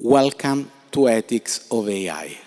Welcome to Ethics of AI.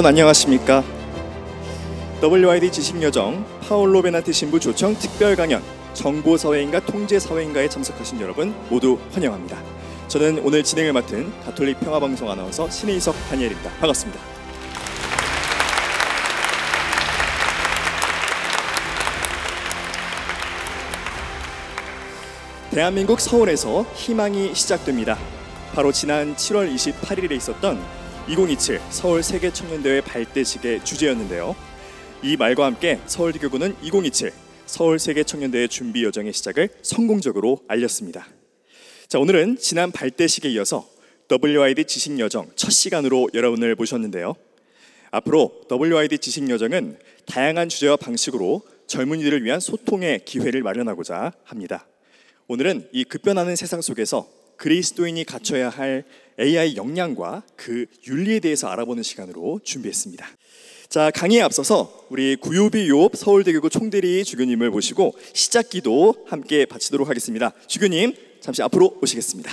여러분 안녕하십니까? WID 지식여정 파울로 베나티 신부 조청 특별 강연 정보사회인가 통제사회인가에 참석하신 여러분 모두 환영합니다. 저는 오늘 진행을 맡은 가톨릭 평화방송 아나운서 신의석 다니엘입니다. 반갑습니다. 대한민국 서울에서 희망이 시작됩니다. 바로 지난 7월 28일에 있었던 2027 서울 세계 청년대회 발대식의 주제였는데요. 이 말과 함께 서울대교구는 2027 서울 세계 청년대회 준비 여정의 시작을 성공적으로 알렸습니다. 자, 오늘은 지난 발대식에 이어서 WID 지식 여정 첫 시간으로 여러분을 모셨는데요. 앞으로 WID 지식 여정은 다양한 주제와 방식으로 젊은이들을 위한 소통의 기회를 마련하고자 합니다. 오늘은 이 급변하는 세상 속에서 그리스도인이 갖춰야 할 AI 역량과 그 윤리에 대해서 알아보는 시간으로 준비했습니다. 자, 강의에 앞서서 우리 구요비 요업 서울대교구 총대리 주교님을 모시고 시작 기도 함께 바치도록 하겠습니다. 주교님, 잠시 앞으로 오시겠습니다.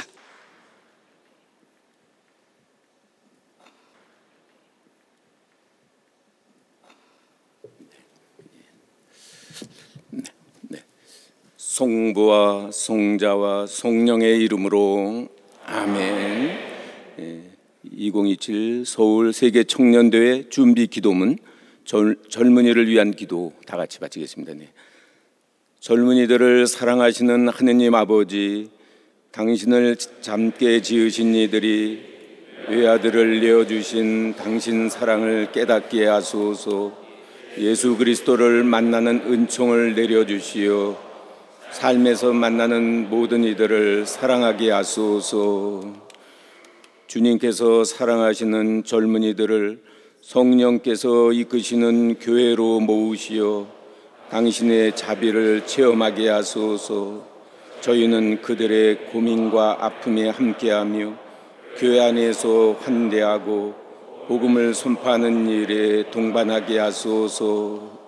성부와 성자와 성령의 이름으로 아멘. 2027 서울 세계 청년대회 준비 기도문 젊, 젊은이를 위한 기도 다 같이 바치겠습니다. 네. 젊은이들을 사랑하시는 하느님 아버지, 당신을 잠게 지으신 이들이 외아들을 내어주신 당신 사랑을 깨닫게 하소서 예수 그리스도를 만나는 은총을 내려주시어 삶에서 만나는 모든 이들을 사랑하게 하소서 주님께서 사랑하시는 젊은이들을 성령께서 이끄시는 교회로 모으시어 당신의 자비를 체험하게 하소서 저희는 그들의 고민과 아픔에 함께하며 교회 안에서 환대하고 복음을 선파하는 일에 동반하게 하소서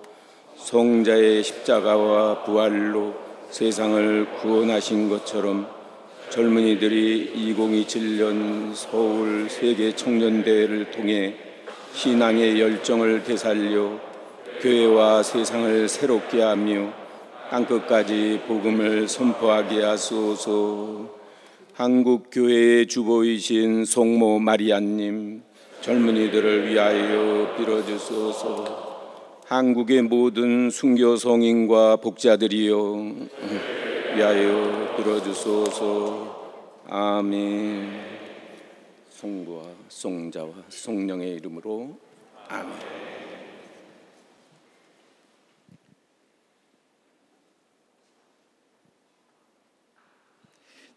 성자의 십자가와 부활로 세상을 구원하신 것처럼 젊은이들이 2027년 서울 세계 청년대회를 통해 신앙의 열정을 되살려 교회와 세상을 새롭게 하며 땅끝까지 복음을 선포하게 하소서. 한국교회의 주보이신 송모 마리아님, 젊은이들을 위하여 빌어주소서. 한국의 모든 순교 성인과 복자들이여. 위하여 들어주소서. 아멘. 성부와 성자와 성령의 이름으로 아멘.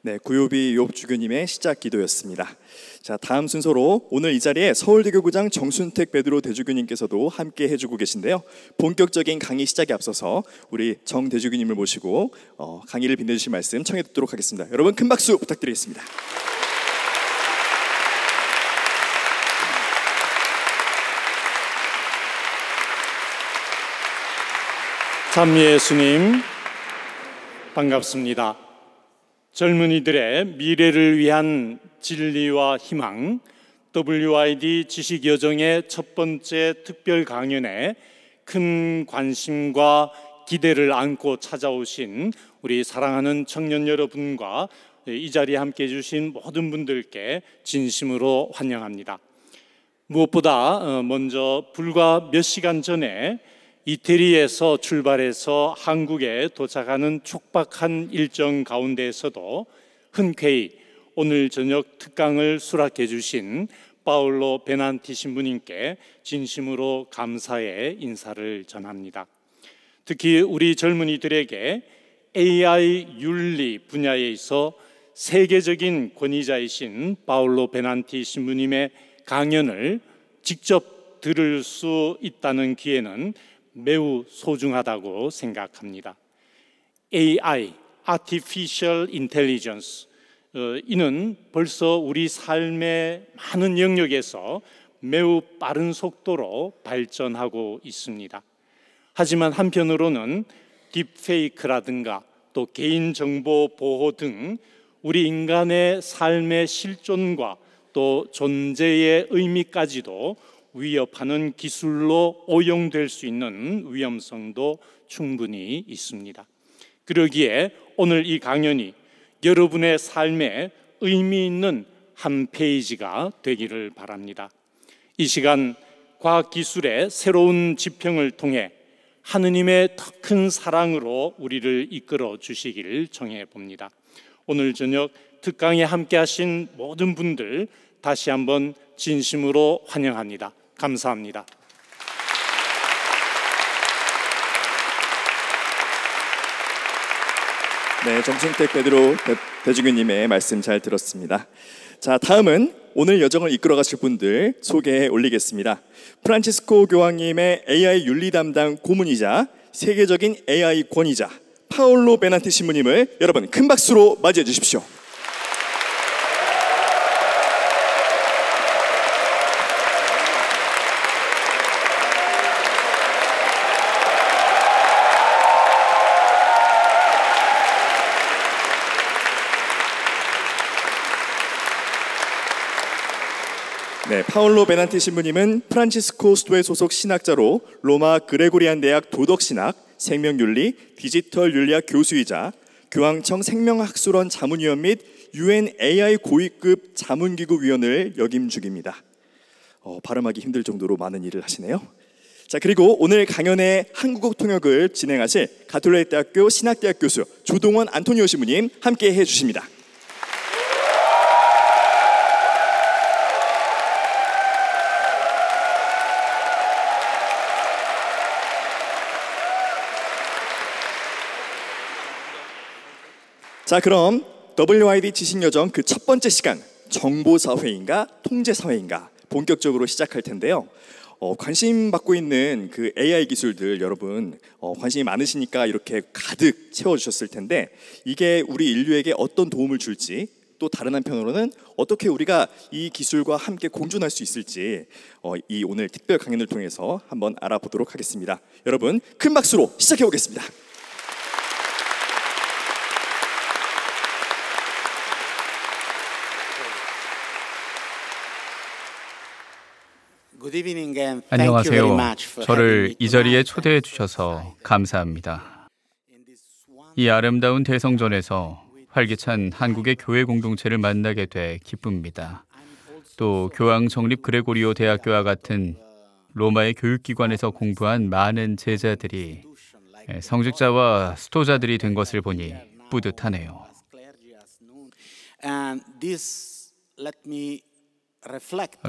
네, 구요비 욥 주교님의 시작 기도였습니다. 자, 다음 순서로 오늘 이 자리에 서울대교구장 정순택 베드로 대주교님께서도 함께 해주고 계신데요. 본격적인 강의 시작에 앞서서 우리 정 대주교님을 모시고 어, 강의를 빛내주실 말씀 청해 듣도록 하겠습니다. 여러분 큰 박수 부탁드리겠습니다. 참 예수님 반갑습니다. 젊은이들의 미래를 위한 진리와 희망 WID 지식 여정의 첫 번째 특별 강연에 큰 관심과 기대를 안고 찾아오신 우리 사랑하는 청년 여러분과 이 자리에 함께 해주신 모든 분들께 진심으로 환영합니다. 무엇보다 어, 먼저 불과 몇 시간 전에 이태리에서 출발해서 한국에 도착하는 촉박한 일정 가운데에서도 흔쾌히 오늘 저녁 특강을 수락해 주신 파울로 베난티 신부님께 진심으로 감사의 인사를 전합니다. 특히 우리 젊은이들에게 AI 윤리 분야에 있어 세계적인 권위자이신 파울로 베난티 신부님의 강연을 직접 들을 수 있다는 기회는 매우 소중하다고 생각합니다. AI, Artificial Intelligence 어, 이는 벌써 우리 삶의 많은 영역에서 매우 빠른 속도로 발전하고 있습니다. 하지만 한편으로는 딥페이크라든가 또 개인정보 보호 등 우리 인간의 삶의 실존과 또 존재의 의미까지도 위협하는 기술로 오용될 수 있는 위험성도 충분히 있습니다. 그러기에 오늘 이 강연이 여러분의 삶에 의미 있는 한 페이지가 되기를 바랍니다. 이 시간 과학기술의 새로운 지평을 통해 하느님의 더 큰 사랑으로 우리를 이끌어 주시길 정해 봅니다. 오늘 저녁 특강에 함께 하신 모든 분들 다시 한번 진심으로 환영합니다. 감사합니다. 네, 정충택 베드로 배, 주규님의 말씀 잘 들었습니다. 자, 다음은 오늘 여정을 이끌어 가실 분들 소개해 올리겠습니다. 프란치스코 교황님의 AI 윤리 담당 고문이자 세계적인 AI 권위자 파울로 베나티 신부님을 여러분 큰 박수로 맞이해 주십시오. 네, 파울로 베난티 신부님은 프란치스코 수도의 소속 신학자로 로마 그레고리안 대학 도덕신학, 생명윤리, 디지털 윤리학 교수이자 교황청 생명학술원 자문위원 및 UN AI 고위급 자문기구 위원을 역임 중입니다. 어, 발음하기 힘들 정도로 많은 일을 하시네요. 자 그리고 오늘 강연의 한국어 통역을 진행하실 가톨릭대학교 신학대학 교수 조동원 안토니오 신부님 함께 해주십니다. 자, 그럼 WID 지식 여정 그 첫 번째 시간 정보 사회인가 통제 사회인가 본격적으로 시작할 텐데요. 어, 관심 받고 있는 그 AI 기술들 여러분 어, 관심이 많으시니까 이렇게 가득 채워주셨을 텐데 이게 우리 인류에게 어떤 도움을 줄지 또 다른 한편으로는 어떻게 우리가 이 기술과 함께 공존할 수 있을지 어, 이 오늘 특별 강연을 통해서 한번 알아보도록 하겠습니다. 여러분 큰 박수로 시작해 보겠습니다. 안녕하세요. 저를 이 자리에 초대해 주셔서 감사합니다. 이 아름다운 대성전에서 활기찬 한국의 교회 공동체를 만나게 돼 기쁩니다. 또 교황 성립 그레고리오 대학교와 같은 로마의 교육기관에서 공부한 많은 제자들이 예, 성직자와 수도자들이 된 것을 보니 뿌듯하네요.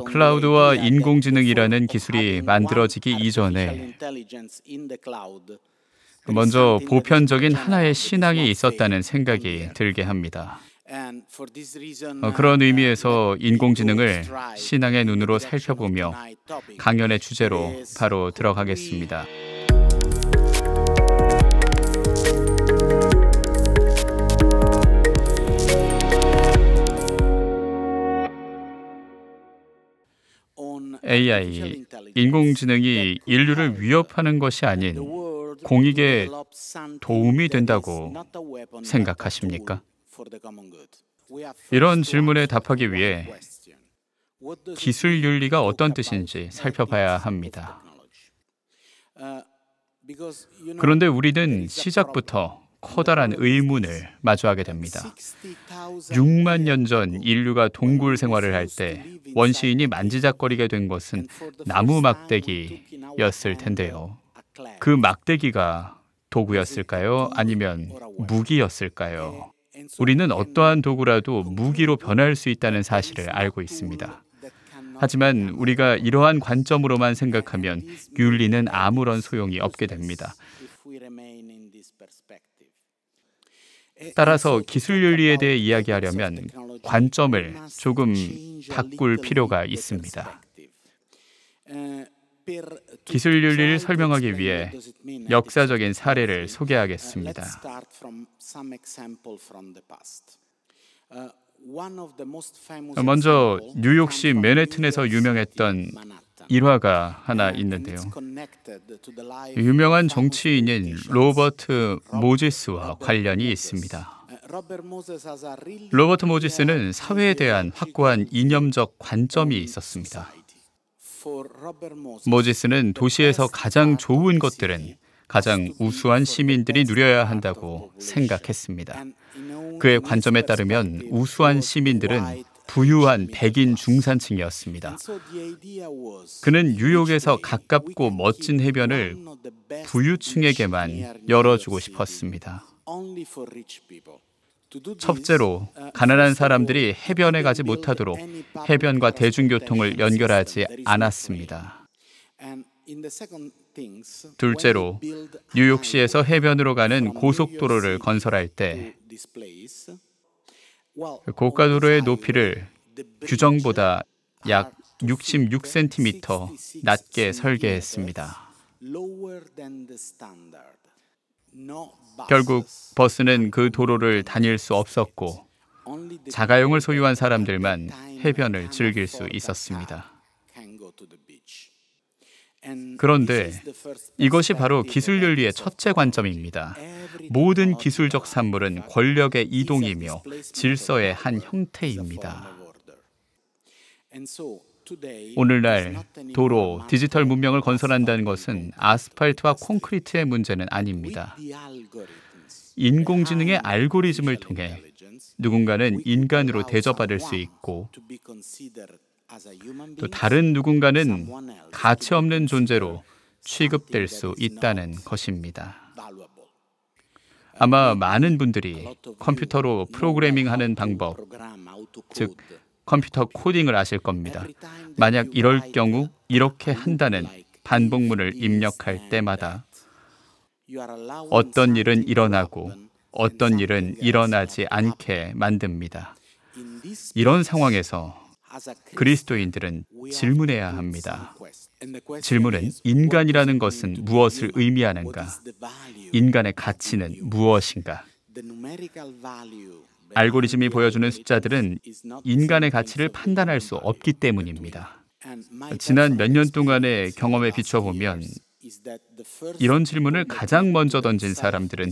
클라우드와 인공지능이라는 기술이 만들어지기 이전에 먼저 보편적인 하나의 신앙이 있었다는 생각이 들게 합니다. 어, 그런 uh, 의미에서 인공지능을 신앙의 눈으로 살펴보며 강연의 주제로 바로 들어가겠습니다. AI, 인공지능이 인류를 위협하는 것이 아닌 공익에 도움이 된다고 생각하십니까? 이런 질문에 답하기 위해 기술 윤리가 어떤 뜻인지 살펴봐야 합니다. 그런데 우리는 시작부터 커다란 의문을 마주하게 됩니다. 6만 년 전 인류가 동굴 생활을 할 때 원시인이 만지작거리게 된 것은 나무 막대기였을 텐데요. 그 막대기가 도구였을까요? 아니면 무기였을까요? 우리는 어떠한 도구라도 무기로 변할 수 있다는 사실을 알고 있습니다. 하지만 우리가 이러한 관점으로만 생각하면 윤리는 아무런 소용이 없게 됩니다. 따라서 기술윤리에 대해 이야기하려면 관점을 조금 바꿀 필요가 있습니다. 기술윤리를 설명하기 위해 역사적인 사례를 소개하겠습니다. Uh, 먼저 뉴욕시 맨해튼에서 유명했던 일화가 하나 있는데요. 유명한 정치인인 로버트 모지스와 관련이 있습니다. 로버트 모지스는 사회에 대한 확고한 이념적 관점이 있었습니다. 모지스는 도시에서 가장 좋은 것들은 가장 우수한 시민들이 누려야 한다고 생각했습니다. 그의 관점에 따르면 우수한 시민들은 부유한 백인 중산층이었습니다. 그는 뉴욕에서 가깝고 멋진 해변을 부유층에게만 열어주고 싶었습니다. 첫째로 가난한 사람들이 해변에 가지 못하도록 해변과 대중교통을 연결하지 않았습니다. 둘째로 뉴욕시에서 해변으로 가는 고속도로를 건설할 때 고가 도로의 높이를 규정보다 약 66cm 낮게 설계했습니다. 결국 버스는 그 도로를 다닐 수 없었고 자가용을 소유한 사람들만 해변을 즐길 수 있었습니다. 그런데 이것이 바로 기술 윤리의 첫째 관점입니다. 모든 기술적 산물은 권력의 이동이며 질서의 한 형태입니다. 오늘날 도로, 디지털 문명을 건설한다는 것은 아스팔트와 콘크리트의 문제는 아닙니다. 인공지능의 알고리즘을 통해 누군가는 인간으로 대접받을 수 있고 또 다른 누군가는 가치 없는 존재로 취급될 수 있다는 것입니다. 아마 많은 분들이 컴퓨터로 프로그래밍 하는 방법, 즉 컴퓨터 코딩을 아실 겁니다. 만약 이럴 경우 이렇게 한다는 반복문을 입력할 때마다 어떤 일은 일어나고 어떤 일은 일어나지 않게 만듭니다. 이런 상황에서 그리스도인들은 질문해야 합니다. 질문은 인간이라는 것은 무엇을 의미하는가? 인간의 가치는 무엇인가? 알고리즘이 보여주는 숫자들은 인간의 가치를 판단할 수 없기 때문입니다. 지난 몇 년 동안의 경험에 비춰보면 이런 질문을 가장 먼저 던진 사람들은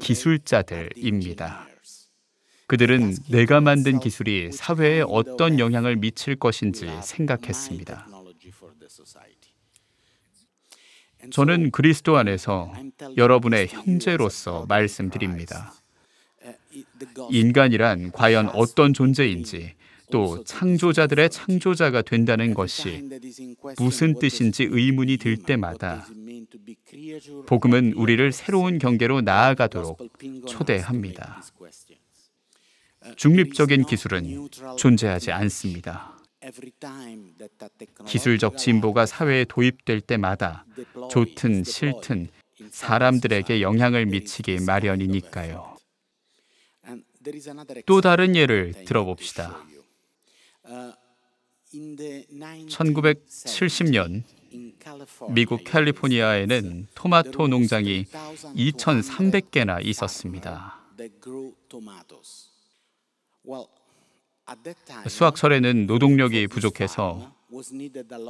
기술자들입니다. 그들은 내가 만든 기술이 사회에 어떤 영향을 미칠 것인지 생각했습니다. 저는 그리스도 안에서 여러분의 형제로서 말씀드립니다. 인간이란 과연 어떤 존재인지 또 창조자들의 창조자가 된다는 것이 무슨 뜻인지 의문이 들 때마다 복음은 우리를 새로운 경계로 나아가도록 초대합니다. 중립적인 기술은 존재하지 않습니다. 기술적 진보가 사회에 도입될 때마다 좋든 싫든 사람들에게 영향을 미치기 마련이니까요. 또 다른 예를 들어봅시다. 1970년 미국 캘리포니아에는 토마토 농장이 2,300개나 있었습니다. 수학설에는 노동력이 부족해서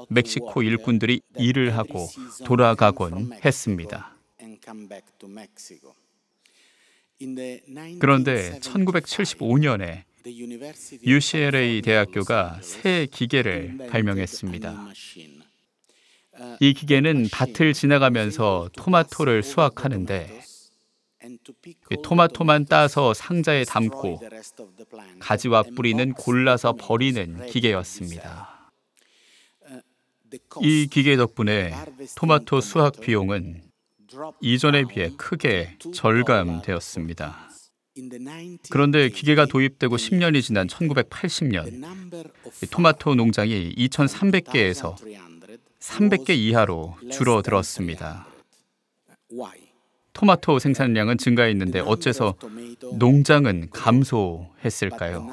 멕시코 일꾼들이 일을 하고 돌아가곤 했습니다. 그런데 1975년에 UCLA 대학교가 새 기계를 발명했습니다. Uh, 이 기계는 밭을 지나가면서 토마토를 수확하는데 그 토마토만 따서 상자에 담고 가지와 뿌리는 골라서 버리는 기계였습니다. 이 기계 덕분에 토마토 수확 비용은 이전에 비해 크게 절감되었습니다. 그런데 기계가 도입되고 10년이 지난 1980년 토마토 농장이 2,300개에서 300개 이하로 줄어들었습니다. 토마토 생산량은 증가했는데 어째서 농장은 감소했을까요?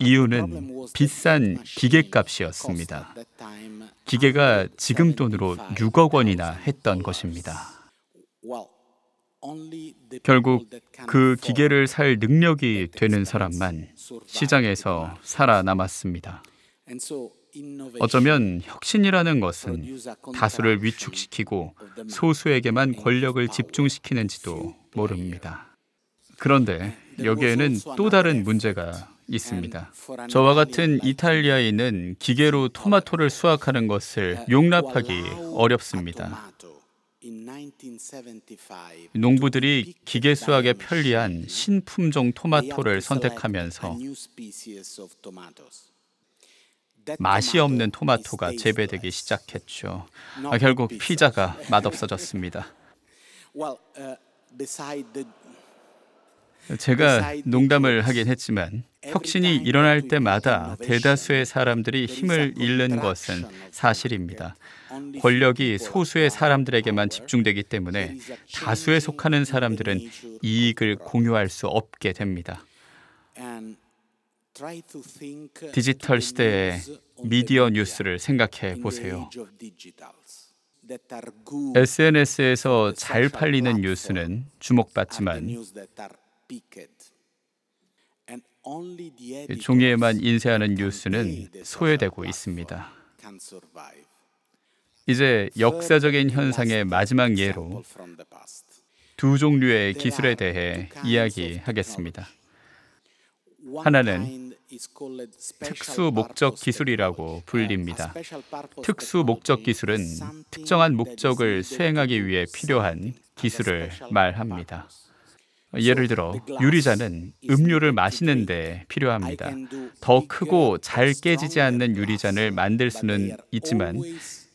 이유는 비싼 기계값이었습니다. 기계가 지금 돈으로 6억 원이나 했던 것입니다. 결국 그 기계를 살 능력이 되는 사람만 시장에서 살아남았습니다. 어쩌면 혁신이라는 것은 다수를 위축시키고 소수에게만 권력을 집중시키는지도 모릅니다. 그런데 여기에는 또 다른 문제가 있습니다. 저와 같은 이탈리아인은 기계로 토마토를 수확하는 것을 용납하기 어렵습니다. 농부들이 기계 수확에 편리한 신품종 토마토를 선택하면서 맛이 없는 토마토가 재배되기 시작했죠. 아, 결국 피자가 맛없어졌습니다. Uh, 제가 농담을 하긴 했지만 혁신이 일어날 때마다 대다수의 사람들이 힘을 잃는 것은 사실입니다. 권력이 소수의 사람들에게만 집중되기 때문에 다수에 속하는 사람들은 이익을 공유할 수 없게 됩니다. Uh, 디지털 시대의 미디어 뉴스를 생각해 보세요. SNS에서 잘 팔리는 뉴스는 주목받지만 종이에만 인쇄하는 뉴스는 소외되고 있습니다. 이제 역사적인 현상의 마지막 예로 두 종류의 기술에 대해 이야기하겠습니다. 하나는 특수 목적 기술이라고 uh, 불립니다. 특수 목적 기술은 특정한 목적을 수행하기 위해 필요한 기술을 말합니다. 예를 들어 유리잔은 음료를 마시는 데 필요합니다. 더 크고 잘 깨지지 않는 유리잔을 만들 수는 있지만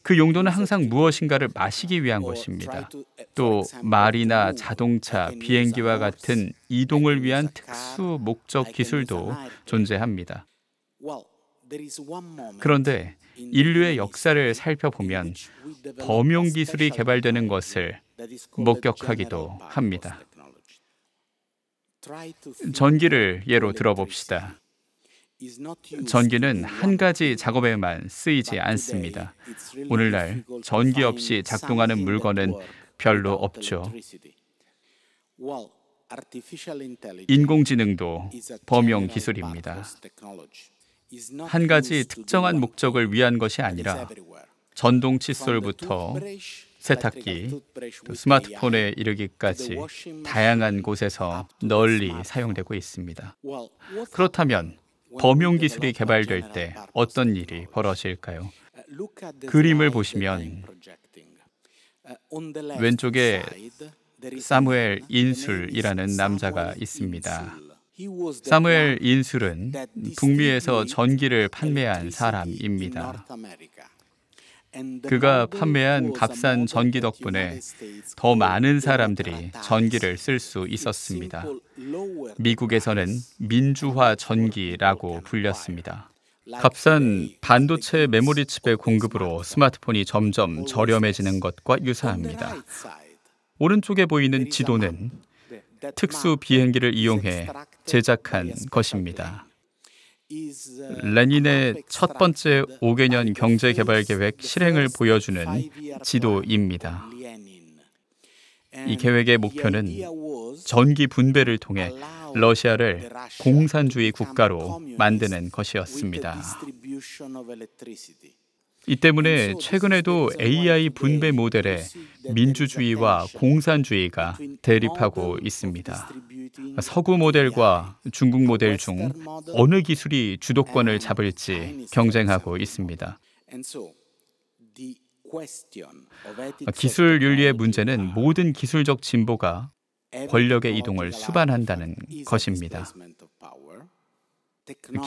그 용도는 항상 무엇인가를 마시기 위한 것입니다. Eh, 또 말이나 자동차, 비행기와 같은 이동을 위한 특수 목적 기술도 존재합니다. 그런데 인류의 역사를 살펴보면 범용 기술이 개발되는 것을 목격하기도 합니다. 전기를 예로 들어봅시다. 전기는 한 가지 작업에만 쓰이지 않습니다. 오늘날 전기 없이 작동하는 물건은 별로 없죠. 인공지능도 범용 기술입니다. 한 가지 특정한 목적을 위한 것이 아니라 전동 칫솔부터 세탁기, 또 스마트폰에 이르기까지 다양한 곳에서 널리 사용되고 있습니다. 그렇다면 범용 기술이 개발될 때 어떤 일이 벌어질까요? 그림을 보시면 왼쪽에 사무엘 인술이라는 남자가 있습니다. 사무엘 인술은 북미에서 전기를 판매한 사람입니다. 그가 판매한 값싼 전기 덕분에 더 많은 사람들이 전기를 쓸 수 있었습니다. 미국에서는 민주화 전기라고 불렸습니다. 값싼 반도체 메모리 칩의 공급으로 스마트폰이 점점 저렴해지는 것과 유사합니다. 오른쪽에 보이는 지도는 특수 비행기를 이용해 제작한 것입니다. Uh, 레닌의 첫 번째 5개년 uh, 경제 개발 계획 실행을 보여주는 지도입니다. 이 계획의 목표는 전기 분배를 통해 러시아를 공산주의 국가로 만드는 것이었습니다. 이 때문에 최근에도 AI 분배 모델에 민주주의와 공산주의가 대립하고 있습니다. 서구 모델과 중국 모델 중 어느 기술이 주도권을 잡을지 경쟁하고 있습니다. 기술 윤리의 문제는 모든 기술적 진보가 권력의 이동을 수반한다는 것입니다.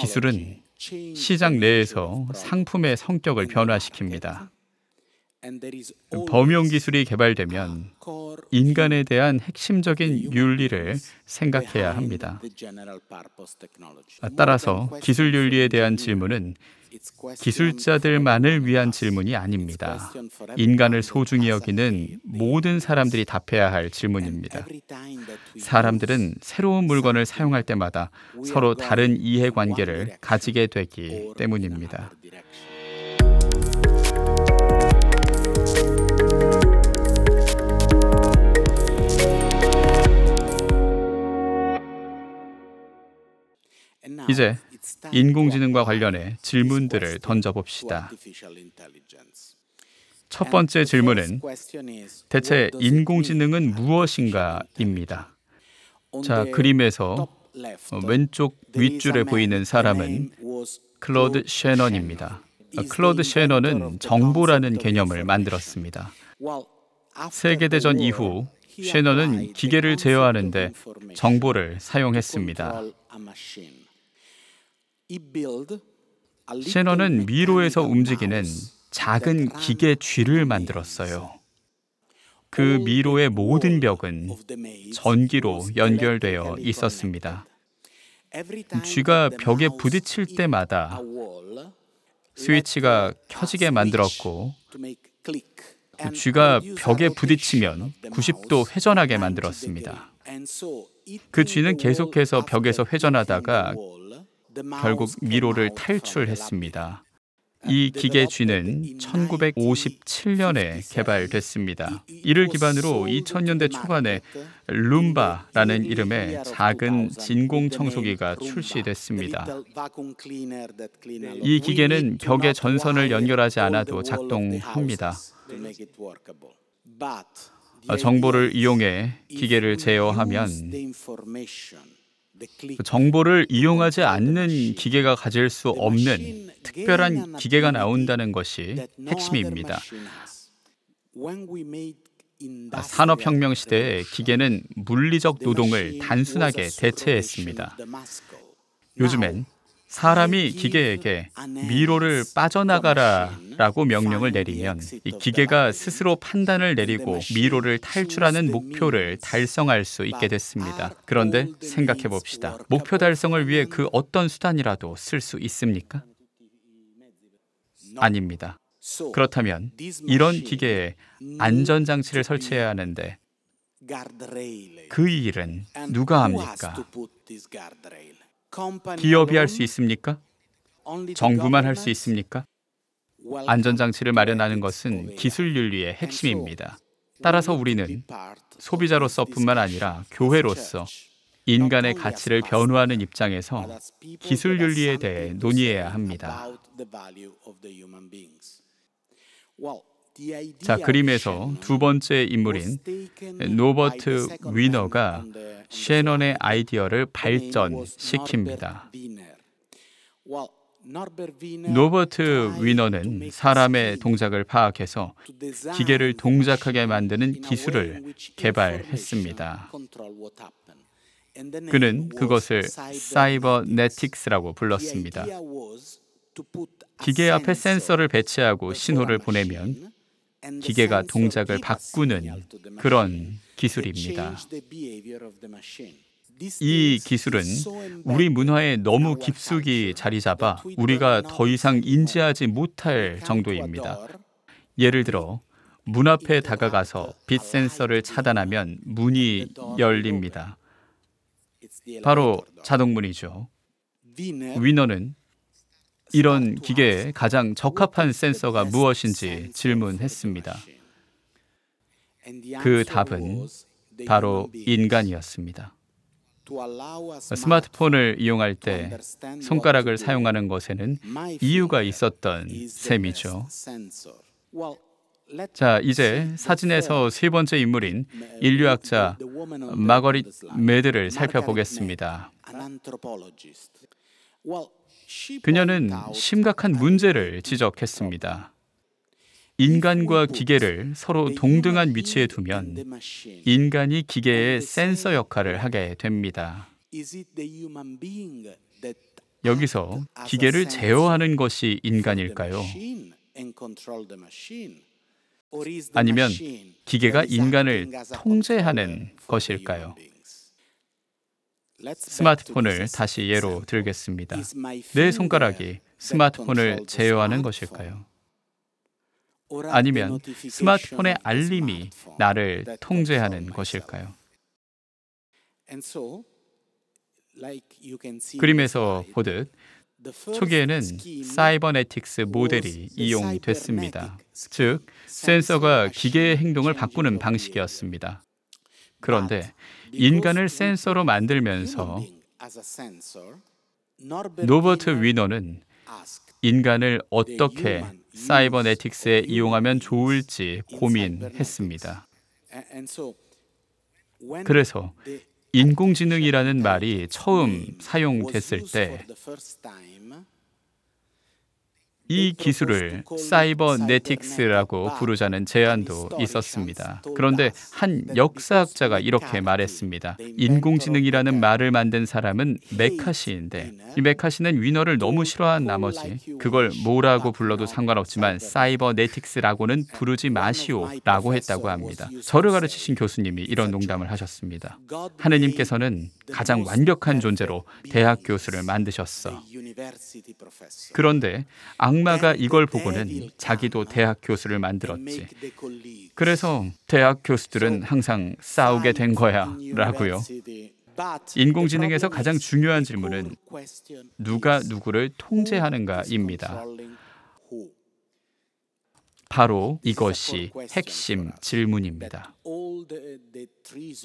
기술은 시장 내에서 상품의 성격을 변화시킵니다. 범용 기술이 개발되면 인간에 대한 핵심적인 윤리를 생각해야 합니다. 따라서 기술 윤리에 대한 질문은 기술자들만을 위한 질문이 아닙니다. 인간을 소중히 여기는 모든 사람들이 답해야 할 질문입니다. 사람들은 새로운 물건을 사용할 때마다 서로 다른 이해관계를 가지게 되기 때문입니다. 이제 인공지능과 관련해 질문들을 던져봅시다. 첫 번째 질문은 대체 인공지능은 무엇인가입니다. 자, 그림에서 어, 왼쪽 윗줄에 보이는 사람은 클로드 셰넌입니다. 클로드 셰넌은 정보라는 개념을 만들었습니다. 세계대전 이후 셰넌은 기계를 제어하는데 정보를 사용했습니다. 셰너는 미로에서 움직이는 작은 기계 쥐를 만들었어요. 그 미로의 모든 벽은 전기로 연결되어 있었습니다. 쥐가 벽에 부딪힐 때마다 스위치가 켜지게 만들었고 그 쥐가 벽에 부딪히면 90도 회전하게 만들었습니다. 그 쥐는 계속해서 벽에서 회전하다가 결국 미로를 탈출했습니다. 이 기계 쥐는 1957년에 개발됐습니다. 이를 기반으로 2000년대 초반에 룸바라는 이름의 작은 진공 청소기가 출시됐습니다. 이 기계는 벽에 전선을 연결하지 않아도 작동합니다. 정보를 이용해 기계를 제어하면 그 정보를 이용하지 않는 기계가 가질 수 없는 특별한 기계가 나온다는 것이 핵심입니다. 아, 산업혁명 시대에 기계는 물리적 노동을 단순하게 대체했습니다. 요즘엔 사람이 기계에게 그 미로를 빠져나가라 라고 명령을 내리면 이 기계가 스스로 판단을 내리고 미로를 탈출하는 목표를 달성할 수 있게 됐습니다. 아, 그런데 생각해 봅시다. 목표 달성을 위해 그 어떤 수단이라도 쓸 수 있습니까? 아닙니다. 그렇다면 이런 기계에 안전장치를 설치해야 하는데 그 일은 누가 합니까? 기업이 할 수 있습니까? 정부만 할 수 있습니까? 안전장치를 마련하는 것은 기술윤리의 핵심입니다. 따라서 우리는 소비자로서뿐만 아니라 교회로서 인간의 가치를 변호하는 입장에서 기술윤리에 대해 논의해야 합니다. 자, 그림에서 두 번째 인물인 뭐 노버트 위너가 쉐넌의 아이디어를 발전시킵니다. 노버트 위너는 사람의 동작을 파악해서 기계를 동작하게 만드는 기술을 개발했습니다. 그는 그것을 사이버네틱스라고 불렀습니다. 기계 앞에 센서를 배치하고 신호를 보내면 기계가 동작을 바꾸는 그런 기술입니다. 이 기술은 우리 문화에 너무 깊숙이 자리 잡아 우리가 더 이상 인지하지 못할 정도입니다. 예를 들어 문 앞에 다가가서 빛 센서를 차단하면 문이 열립니다. 바로 자동문이죠. 위너는 이런 기계에 가장 적합한 센서가 무엇인지 질문했습니다. 그 답은 바로 인간이었습니다. 스마트폰을 이용할 때 손가락을 사용하는 것에는 이유가 있었던 셈이죠. 자, 이제 사진에서 세 번째 인물인 인류학자 마거릿 메드를 살펴보겠습니다. 그녀는 심각한 문제를 지적했습니다. 인간과 기계를 서로 동등한 위치에 두면 인간이 기계의 센서 역할을 하게 됩니다. 여기서 기계를 제어하는 것이 인간일까요? 아니면 기계가 인간을 통제하는 것일까요? 스마트폰을 다시 예로 들겠습니다. 내 손가락이 스마트폰을 제어하는 것일까요? 아니면 스마트폰의 알림이 나를 통제하는 것일까요? 그림에서 보듯 초기에는 사이버네틱스 모델이 이용됐습니다. 즉, 센서가 기계의 행동을 바꾸는 방식이었습니다. 그런데 인간을 센서로 만들면서 노버트 위너는 인간을 어떻게 사이버네틱스에 이용하면 좋을지 고민했습니다. 그래서 인공지능이라는 말이 처음 사용됐을 때이 기술을 사이버네틱스라고 부르자는 제안도 있었습니다. 그런데 한 역사학자가 이렇게 말했습니다. 인공지능이라는 말을 만든 사람은 메카시인데 이 메카시는 위너를 너무 싫어한 나머지 그걸 뭐라고 불러도 상관없지만 사이버네틱스라고는 부르지 마시오라고 했다고 합니다. 저를 가르치신 교수님이 이런 농담을 하셨습니다. 하느님께서는 가장 완벽한 존재로 대학 교수를 만드셨어. 그런데 악마가 이걸 보고는 자기도 대학 교수를 만들었지. 그래서 대학 교수들은 항상 싸우게 된 거야. 라고요. 인공지능에서 가장 중요한 질문은 누가 누구를 통제하는가입니다. 바로 이것이 핵심 질문입니다.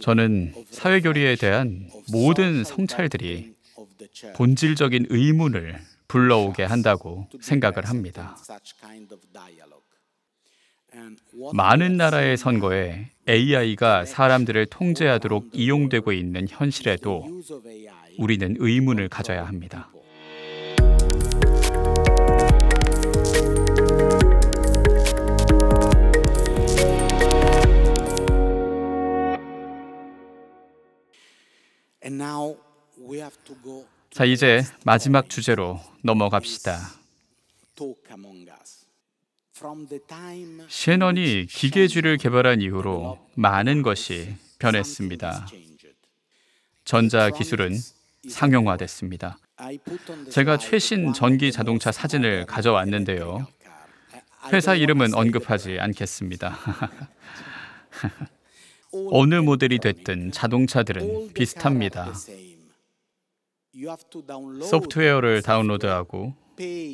저는 사회교리에 대한 모든 성찰들이 본질적인 의문을 불러오게 한다고 생각을 합니다. 많은 나라의 선거에 AI가 사람들을 통제하도록 이용되고 있는 현실에도 우리는 의문을 가져야 합니다. 자, 이제 마지막 주제로 넘어갑시다. 셰넌이 기계주를 개발한 이후로 많은 것이 변했습니다. 전자 기술은 상용화됐습니다. 제가 최신 전기 자동차 사진을 가져왔는데요. 회사 이름은 언급하지 않겠습니다. 어느 모델이 됐든 자동차들은 비슷합니다. 소프트웨어를 다운로드하고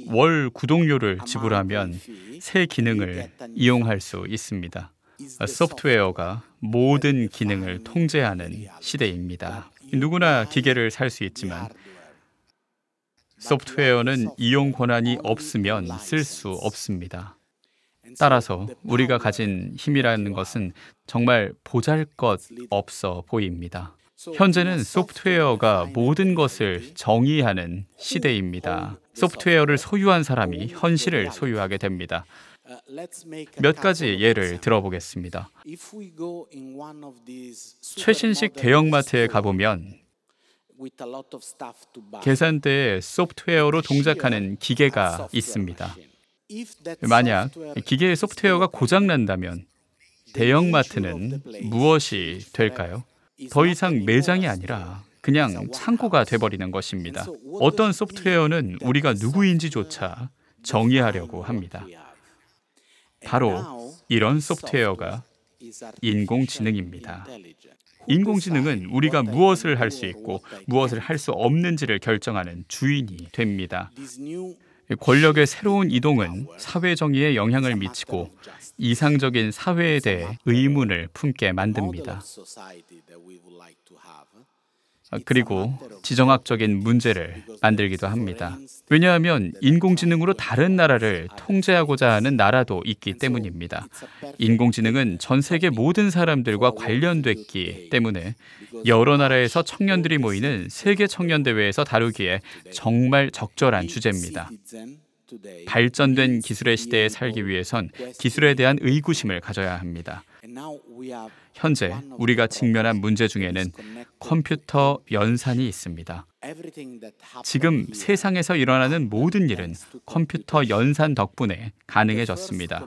월 구독료를 지불하면 새 기능을 이용할 수 있습니다. 소프트웨어가 모든 기능을 통제하는 시대입니다. 누구나 기계를 살 수 있지만 소프트웨어는 이용 권한이 없으면 쓸 수 없습니다. 따라서 우리가 가진 힘이라는 것은 정말 보잘 것 없어 보입니다. 현재는 소프트웨어가 모든 것을 정의하는 시대입니다. 소프트웨어를 소유한 사람이 현실을 소유하게 됩니다. 몇 가지 예를 들어보겠습니다. 최신식 대형마트에 가보면 계산대에 소프트웨어로 동작하는 기계가 있습니다. 만약 기계의 소프트웨어가 고장난다면 대형마트는 무엇이 될까요? 더 이상 매장이 아니라 그냥 창고가 돼버리는 것입니다. 어떤 소프트웨어는 우리가 누구인지조차 정의하려고 합니다. 바로 이런 소프트웨어가 인공지능입니다. 인공지능은 우리가 무엇을 할 수 있고 무엇을 할 수 없는지를 결정하는 주인이 됩니다. 권력의 새로운 이동은 사회 정의에 영향을 미치고 이상적인 사회에 대해 의문을 품게 만듭니다. 아, 그리고 지정학적인 문제를 만들기도 합니다. 왜냐하면 인공지능으로 다른 나라를 통제하고자 하는 나라도 있기 때문입니다. 인공지능은 전 세계 모든 사람들과 관련됐기 때문에 여러 나라에서 청년들이 모이는 세계 청년 대회에서 다루기에 정말 적절한 주제입니다. 발전된 기술의 시대에 살기 위해선 기술에 대한 의구심을 가져야 합니다. 현재 우리가 직면한 문제 중에는 컴퓨터 연산이 있습니다. 지금 세상에서 일어나는 모든 일은 컴퓨터 연산 덕분에 가능해졌습니다.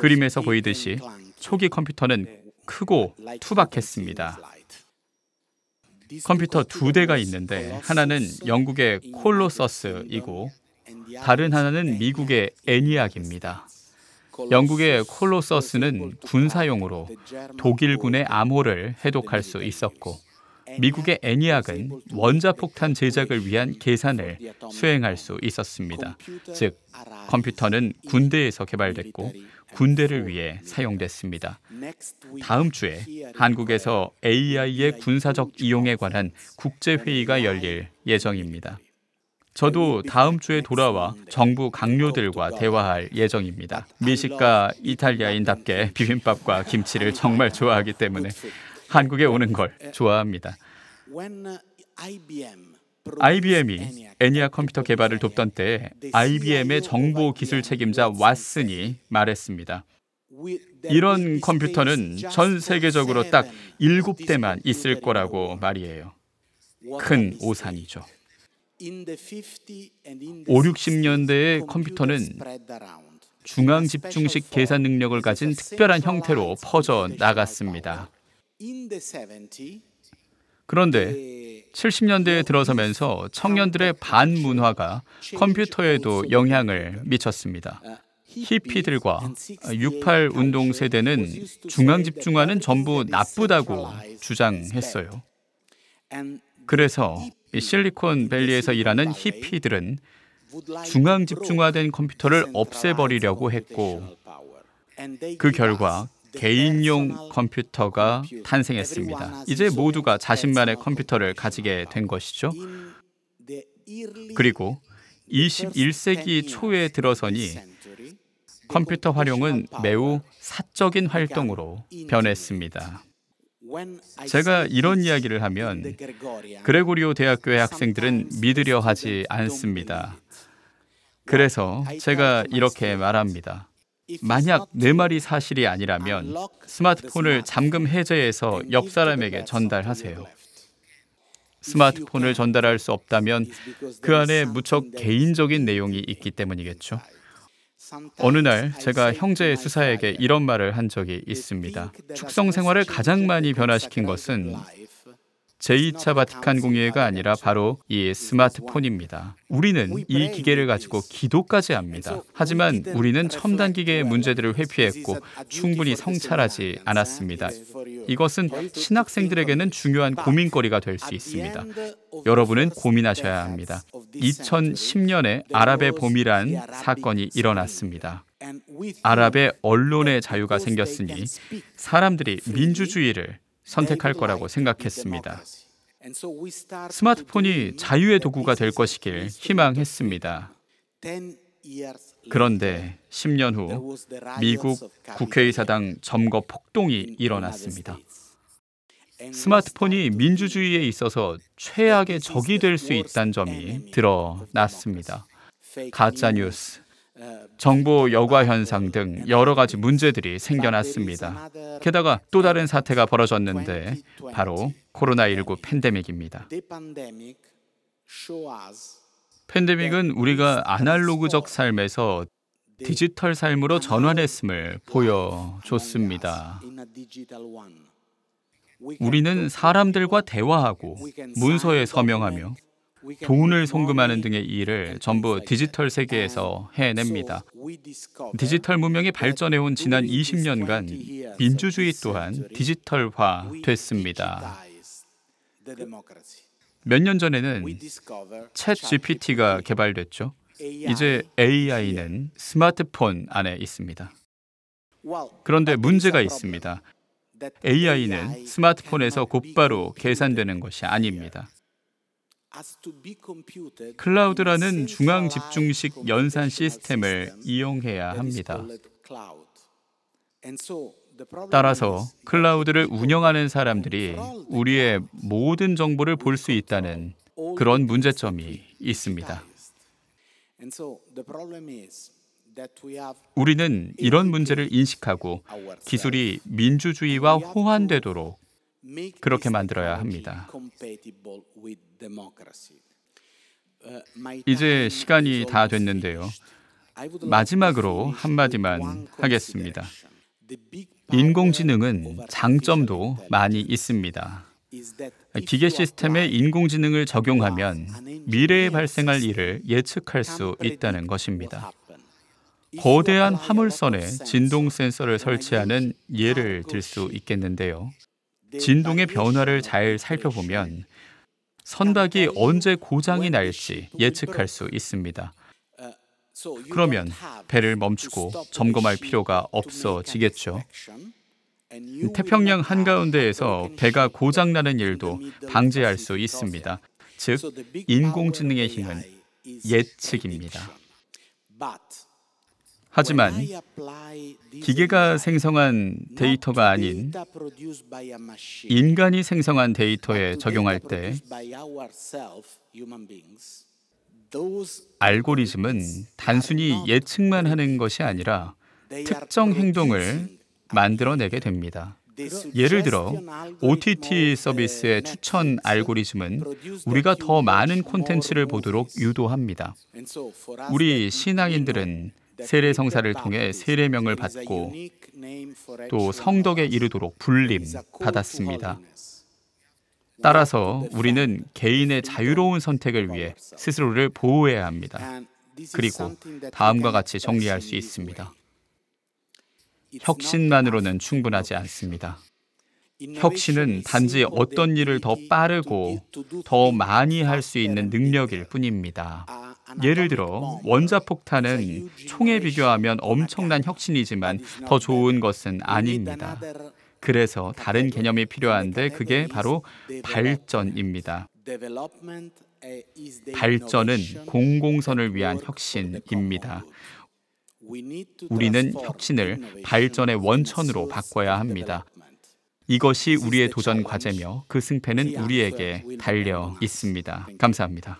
그림에서 보이듯이 초기 컴퓨터는 크고 투박했습니다. 컴퓨터 두 대가 있는데 하나는 영국의 콜로서스이고 다른 하나는 미국의 애니악입니다. 영국의 콜로서스는 군사용으로 독일군의 암호를 해독할 수 있었고 미국의 애니악은 원자폭탄 제작을 위한 계산을 수행할 수 있었습니다. 즉, 컴퓨터는 군대에서 개발됐고 군대를 위해 사용됐습니다. 다음 주에 한국에서 AI의 군사적 이용에 관한 국제회의가 열릴 예정입니다. 저도 다음 주에 돌아와 정부 강요들과 대화할 예정입니다. 미식가 이탈리아인답게 비빔밥과 김치를 정말 좋아하기 때문에 한국에 오는 걸 좋아합니다. IBM이 애니아 컴퓨터 개발을 돕던 때 IBM의 정보 기술 책임자 왓슨이 말했습니다. 이런 컴퓨터는 전 세계적으로 딱 7대만 있을 거라고 말이에요. 큰 오산이죠. 5, 60년대의 컴퓨터는 중앙 집중식 계산 능력을 가진 특별한 형태로 퍼져 나갔습니다. 그런데 70년대에 들어서면서 청년들의 반문화가 컴퓨터에도 영향을 미쳤습니다. Uh, 히피들과 68 운동 세대는 중앙 집중화는 전부 나쁘다고 주장했어요. 그래서 실리콘밸리에서 일하는 히피들은 중앙 집중화된 컴퓨터를 없애버리려고 했고 그 결과 개인용 컴퓨터가 탄생했습니다. 이제 모두가 자신만의 컴퓨터를 가지게 된 것이죠. 그리고 21세기 초에 들어서니 컴퓨터 활용은 매우 사적인 활동으로 변했습니다. 제가 이런 이야기를 하면 그레고리오 대학교의 학생들은 믿으려 하지 않습니다. 그래서 제가 이렇게 말합니다. 만약 내 말이 사실이 아니라면 스마트폰을 잠금 해제해서 옆 사람에게 전달하세요. 스마트폰을 전달할 수 없다면 그 안에 무척 개인적인 내용이 있기 때문이겠죠. 어느 날 제가 형제 의수사에게 이런 말을 한 적이 있습니다. 축성 생활을 가장 많이 변화시킨 것은 제2차 바티칸 공의회가 아니라 바로 이 스마트폰입니다. 우리는 이 기계를 가지고 기도까지 합니다. 하지만 우리는 첨단 기계의 문제들을 회피했고 충분히 성찰하지 않았습니다. 이것은 신학생들에게는 중요한 고민거리가 될 수 있습니다. 여러분은 고민하셔야 합니다. 2010년에 아랍의 봄이란 사건이 일어났습니다. 아랍의 언론의 자유가 생겼으니 사람들이 민주주의를 선택할 거라고 생각했습니다. 스마트폰이 자유의 도구가 될 것이길 희망했습니다. 그런데 10년 후 미국 국회의사당 점거 폭동이 일어났습니다. 스마트폰이 민주주의에 있어서 최악의 적이 될 수 있다는 점이 드러났습니다. 가짜뉴스, 정보 여과 현상 등 여러 가지 문제들이 생겨났습니다. 게다가 또 다른 사태가 벌어졌는데 바로 코로나19 팬데믹입니다. 팬데믹은 우리가 아날로그적 삶에서 디지털 삶으로 전환했음을 보여줬습니다. 우리는 사람들과 대화하고 문서에 서명하며 돈을 송금하는 등의 일을 전부 디지털 세계에서 해냅니다. 디지털 문명이 발전해온 지난 20년간 민주주의 또한 디지털화 됐습니다. 몇 년 전에는 챗 GPT가 개발됐죠. 이제 AI는 스마트폰 안에 있습니다. 그런데 문제가 있습니다. AI는 스마트폰에서 곧바로 계산되는 것이 아닙니다. 클라우드라는 중앙 집중식 연산 시스템을 이용해야 합니다. 따라서 클라우드를 운영하는 사람들이 우리의 모든 정보를 볼 수 있다는 그런 문제점이 있습니다. 우리는 이런 문제를 인식하고 기술이 민주주의와 호환되도록 그렇게 만들어야 합니다. Uh, 이제 시간이 다 됐는데요. 마지막으로 한마디만 하겠습니다. 인공지능은 장점도 많이 있습니다. 기계 시스템에 인공지능을 적용하면 미래에 발생할 일을 예측할 수 있다는 것입니다. 거대한 화물선에 진동 센서를 설치하는 예를 들 수 있겠는데요. 진동의 변화를 잘 살펴보면 선박이 언제 고장이 날지 예측할 수 있습니다. 그러면 배를 멈추고 점검할 필요가 없어지겠죠. 태평양 한가운데에서 배가 고장나는 일도 방지할 수 있습니다. 즉, 인공지능의 힘은 예측입니다. 하지만 기계가 생성한 데이터가 아닌 인간이 생성한 데이터에 적용할 때 알고리즘은 단순히 예측만 하는 것이 아니라 특정 행동을 만들어내게 됩니다. 예를 들어 OTT 서비스의 추천 알고리즘은 우리가 더 많은 콘텐츠를 보도록 유도합니다. 우리 신앙인들은 세례 성사를 통해 세례명을 받고 또 성덕에 이르도록 불림 받았습니다. 따라서 우리는 개인의 자유로운 선택을 위해 스스로를 보호해야 합니다. 그리고 다음과 같이 정리할 수 있습니다. 혁신만으로는 충분하지 않습니다. 혁신은 단지 어떤 일을 더 빠르고 더 많이 할 수 있는 능력일 뿐입니다. 예를 들어 원자폭탄은 총에 비교하면 엄청난 혁신이지만 더 좋은 것은 아닙니다. 그래서 다른 개념이 필요한데 그게 바로 발전입니다. 발전은 공공선을 위한 혁신입니다. 우리는 혁신을 발전의 원천으로 바꿔야 합니다. 이것이 우리의 도전 과제며 그 승패는 우리에게 달려 있습니다. 감사합니다.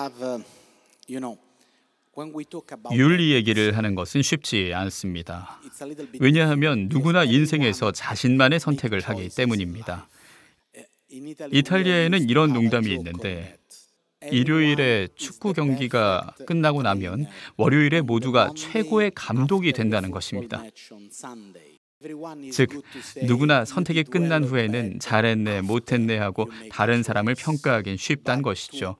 Uh, 윤리 얘기를 하는 것은 쉽지 않습니다. 왜냐하면 누구나 인생에서 자신만의 선택을 하기 때문입니다. Uh, 이탈리아에는 이런 농담이 있는데 일요일에 축구 경기가 끝나고 나면 월요일에 모두가 최고의 감독이 된다는 것입니다. 즉 누구나 선택이 끝난 후에는 잘했네 못했네 하고 다른 사람을 평가하긴 쉽단 것이죠.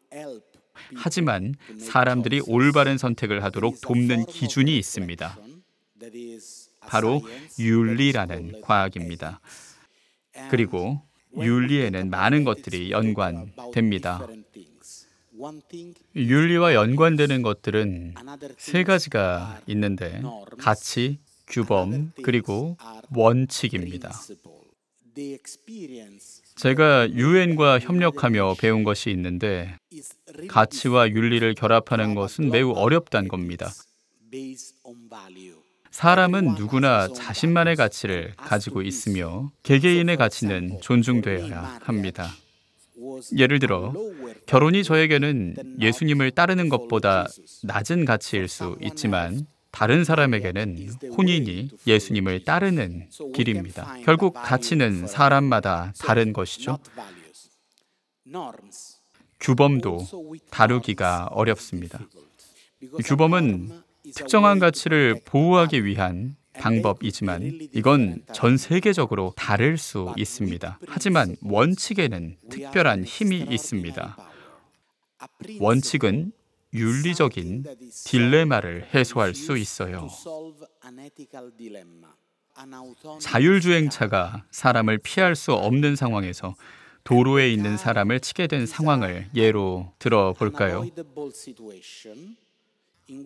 하지만 사람들이 그 올바른 선택을 하도록 돕는 기준이 있습니다. 바로 윤리라는 과학입니다. 그리고 윤리에는 많은 것들이 연관됩니다. 윤리와 연관되는 것들은 세 가지가 있는데 가치, 규범, 그리고 원칙입니다. 제가 유엔과 협력하며 배운 것이 있는데 가치와 윤리를 결합하는 것은 매우 어렵단 겁니다. 사람은 누구나 자신만의 가치를 가지고 있으며 개개인의 가치는 존중되어야 합니다. 예를 들어 결혼이 저에게는 예수님을 따르는 것보다 낮은 가치일 수 있지만 다른 사람에게는 혼인이 예수님을 따르는 길입니다. 결국 가치는 사람마다 다른 것이죠. 규범도 다루기가 어렵습니다. 규범은 특정한 가치를 보호하기 위한 방법이지만 이건 전 세계적으로 다를 수 있습니다. 하지만 원칙에는 특별한 힘이 있습니다. 원칙은 윤리적인 딜레마를 해소할 수 있어요. 자율주행차가 사람을 피할 수 없는 상황에서 도로에 있는 사람을 치게 된 상황을 예로 들어볼까요?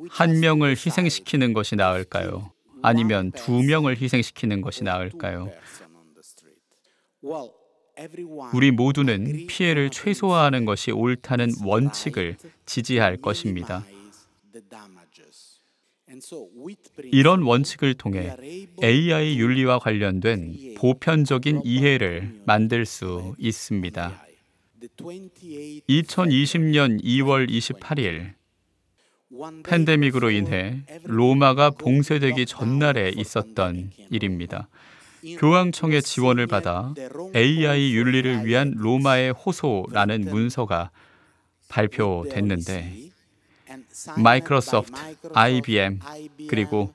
한 명을 희생시키는 것이 나을까요? 아니면 두 명을 희생시키는 것이 나을까요? 우리 모두는 피해를 최소화하는 것이 옳다는 원칙을 지지할 것입니다. 이런 원칙을 통해 AI 윤리와 관련된 보편적인 이해를 만들 수 있습니다. 2020년 2월 28일 팬데믹으로 인해 로마가 봉쇄되기 전날에 있었던 일입니다. 교황청의 지원을 받아 AI 윤리를 위한 로마의 호소라는 문서가 발표됐는데 마이크로소프트, IBM 그리고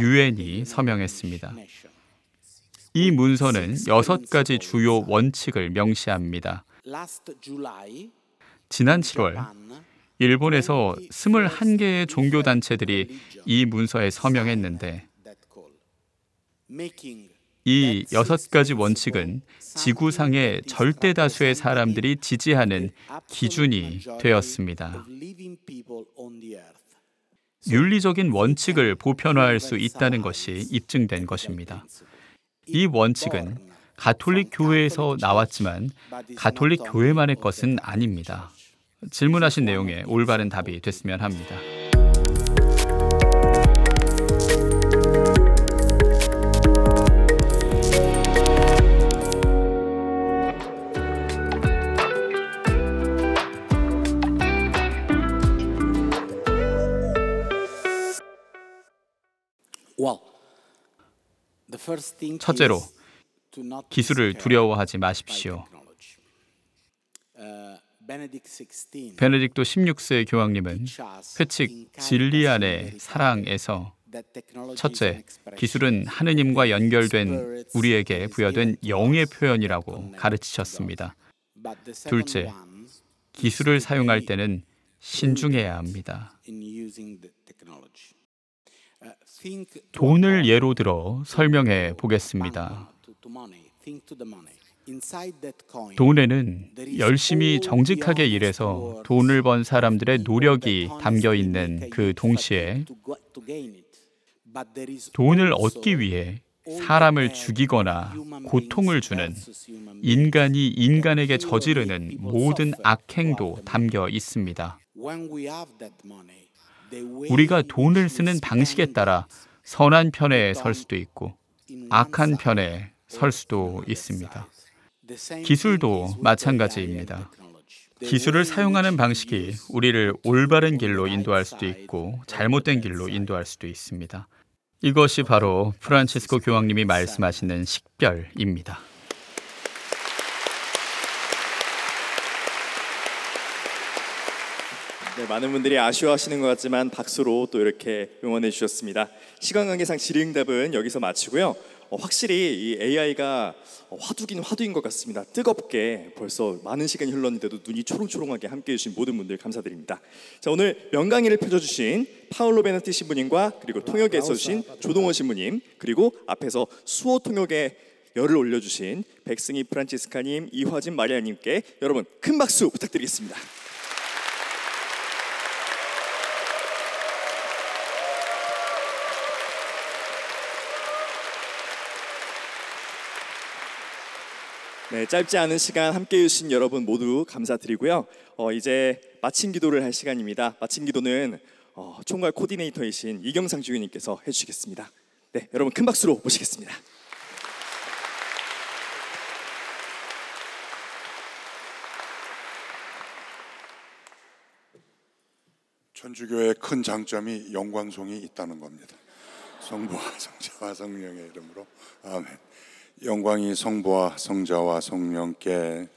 u n 이 서명했습니다. 이 문서는 여섯 가지 주요 원칙을 명시합니다. 지난 7월 일본에서 21개의 종교단체들이 이 문서에 서명했는데 이 여섯 가지 원칙은 지구상의 절대 다수의 사람들이 지지하는 기준이 되었습니다. 윤리적인 원칙을 보편화할 수 있다는 것이 입증된 것입니다. 이 원칙은 가톨릭 교회에서 나왔지만 가톨릭 교회만의 것은 아닙니다. 질문하신 내용에 올바른 답이 됐으면 합니다. 첫째로 기술을 두려워하지 마십시오. Uh, 베네딕토 16세 교황님은 회칙 진리 안의 사랑에서 첫째, 기술은 하느님과 연결된 우리에게 부여된 영의 표현이라고 가르치셨습니다. 둘째, 기술을 사용할 때는 신중해야 합니다. 돈을 예로 들어 설명해 보겠습니다. 돈에는 열심히 정직하게 일해서 돈을 번 사람들의 노력이 담겨 있는 그 동시에 돈을 얻기 위해 사람을 죽이거나 고통을 주는 인간이 인간에게 저지르는 모든 악행도 담겨 있습니다. 우리가 돈을 쓰는 방식에 따라 선한 편에 설 수도 있고 악한 편에 설 수도 있습니다. 기술도 마찬가지입니다. 기술을 사용하는 방식이 우리를 올바른 길로 인도할 수도 있고 잘못된 길로 인도할 수도 있습니다. 이것이 바로 프란치스코 교황님이 말씀하시는 식별입니다. 네, 많은 분들이 아쉬워하시는 것 같지만 박수로 또 이렇게 응원해 주셨습니다. 시간 관계상 질의응답은 여기서 마치고요. 어, 확실히 이 AI가 어, 화두긴 화두인 것 같습니다. 뜨겁게 벌써 많은 시간이 흘렀는데도 눈이 초롱초롱하게 함께해 주신 모든 분들 감사드립니다. 자 오늘 명강의를 펴주신 파울로 베네티 신부님과 그리고 통역에 써신 조동원 신부님 그리고 앞에서 수호 통역에 열을 올려주신 백승희 프란치스카님, 이화진 마리아님께 여러분 큰 박수 부탁드리겠습니다. 네, 짧지 않은 시간 함께 해주신 여러분 모두 감사드리고요. 어, 이제 마침 기도를 할 시간입니다. 마침 기도는 어, 총괄 코디네이터이신 이경상 주교님께서 해주시겠습니다. 네, 여러분 큰 박수로 모시겠습니다. 천주교의 큰 장점이 영광송이 있다는 겁니다. 성부와 성자와 성령의 이름으로 아멘. 영광이 성부와 성자와 성령께